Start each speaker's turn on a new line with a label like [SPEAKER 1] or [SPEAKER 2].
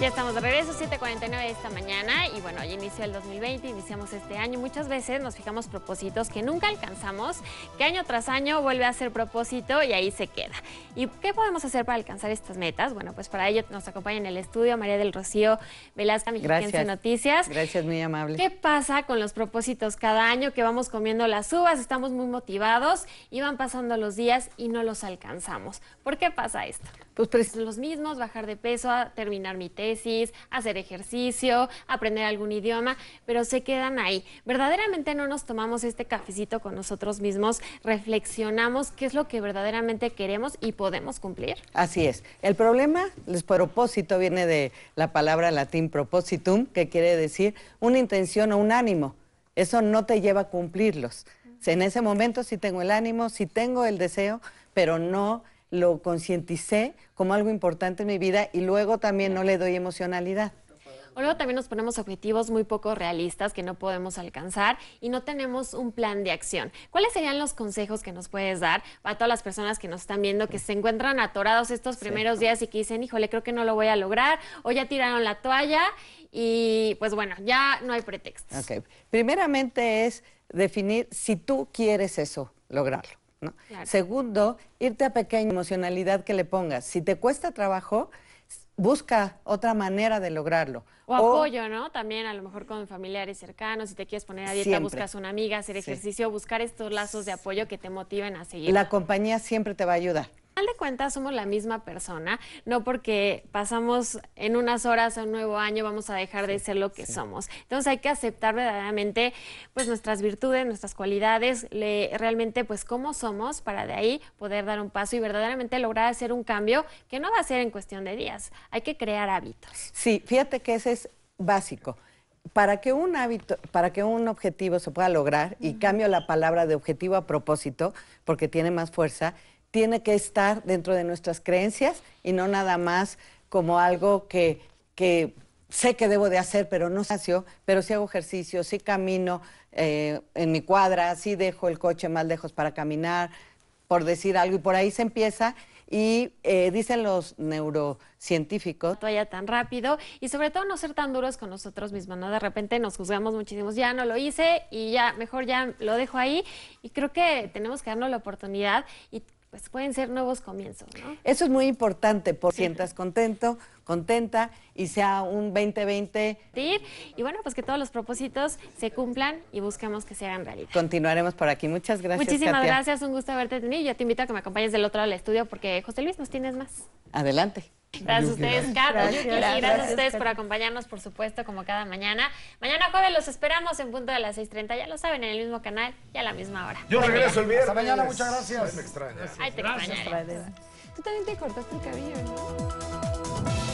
[SPEAKER 1] Ya estamos de regreso, 7.49 de esta mañana y bueno, ya inició el 2020, iniciamos este año. Muchas veces nos fijamos propósitos que nunca alcanzamos, que año tras año vuelve a ser propósito y ahí se queda. ¿Y qué podemos hacer para alcanzar estas metas? Bueno, pues para ello nos acompaña en el estudio María del Rocío Velázquez, Mexiquense Noticias.
[SPEAKER 2] Gracias, muy amable. ¿Qué
[SPEAKER 1] pasa con los propósitos cada año que vamos comiendo las uvas, estamos muy motivados y van pasando los días y no los alcanzamos? ¿Por qué pasa esto? los mismos, bajar de peso, terminar mi tesis, hacer ejercicio, aprender algún idioma, pero se quedan ahí. Verdaderamente no nos tomamos este cafecito con nosotros mismos, reflexionamos qué es lo que verdaderamente queremos y podemos cumplir.
[SPEAKER 2] Así es. El problema, el propósito viene de la palabra latín propositum, que quiere decir una intención o un ánimo. Eso no te lleva a cumplirlos. En ese momento sí tengo el ánimo, sí tengo el deseo, pero no lo concienticé como algo importante en mi vida y luego también no le doy emocionalidad.
[SPEAKER 1] O luego también nos ponemos objetivos muy poco realistas que no podemos alcanzar y no tenemos un plan de acción. ¿Cuáles serían los consejos que nos puedes dar para todas las personas que nos están viendo que se encuentran atorados estos primeros días y que dicen, híjole, creo que no lo voy a lograr o ya tiraron la toalla y pues bueno, ya no hay pretextos?
[SPEAKER 2] Primeramente es definir si tú quieres eso, lograrlo. Segundo, irte a pequeña emocionalidad que le pongas. Si te cuesta trabajo, busca otra manera de lograrlo.
[SPEAKER 1] O, apoyo, ¿no? También a lo mejor con familiares cercanos, si te quieres poner a dieta, buscas una amiga, hacer ejercicio, buscar estos lazos de apoyo que te motiven a seguir. La
[SPEAKER 2] compañía siempre te va a ayudar
[SPEAKER 1] de cuentas somos la misma persona, no porque pasamos en unas horas a un nuevo año vamos a dejar de ser lo que somos. Entonces hay que aceptar verdaderamente pues nuestras virtudes, nuestras cualidades, realmente pues cómo somos para de ahí poder dar un paso y verdaderamente lograr hacer un cambio que no va a ser en cuestión de días, hay que crear hábitos.
[SPEAKER 2] Sí, fíjate que ese es básico para que un hábito, para que un objetivo se pueda lograr, y cambio la palabra de objetivo a propósito porque tiene más fuerza, tiene que estar dentro de nuestras creencias y no nada más como algo que, sé que debo de hacer, pero no sacio, pero sí hago ejercicio, sí camino eh, en mi cuadra, sí dejo el coche más lejos para caminar, por decir algo, y por ahí se empieza. Y eh, dicen los neurocientíficos. No vaya tan
[SPEAKER 1] rápido y sobre todo no ser tan duros con nosotros mismos, ¿no? De repente nos juzgamos muchísimo, ya no lo hice y ya, mejor ya lo dejo ahí. Y creo que tenemos que darnos la oportunidad y pues pueden ser nuevos comienzos. ¿no?
[SPEAKER 2] Eso es muy importante, por sientas contento, contenta
[SPEAKER 1] y sea un 2020. Y bueno, pues que todos los propósitos se cumplan y busquemos que se hagan realidad.
[SPEAKER 2] Continuaremos por aquí. Muchas gracias. Muchísimas gracias,
[SPEAKER 1] un gusto haberte tenido. Yo te invito a que me acompañes del otro lado del estudio porque José Luis, nos tienes más. Adelante. Gracias a ustedes, Kat. Gracias, gracias, a ustedes por acompañarnos, por supuesto, como cada mañana. Mañana jueves los esperamos en punto de las 6.30, ya lo saben, en el mismo canal y a la misma hora. Yo regreso el viernes. Hasta mañana, muchas gracias. Ay, me Ay, te Tú también te cortaste el cabello, ¿no?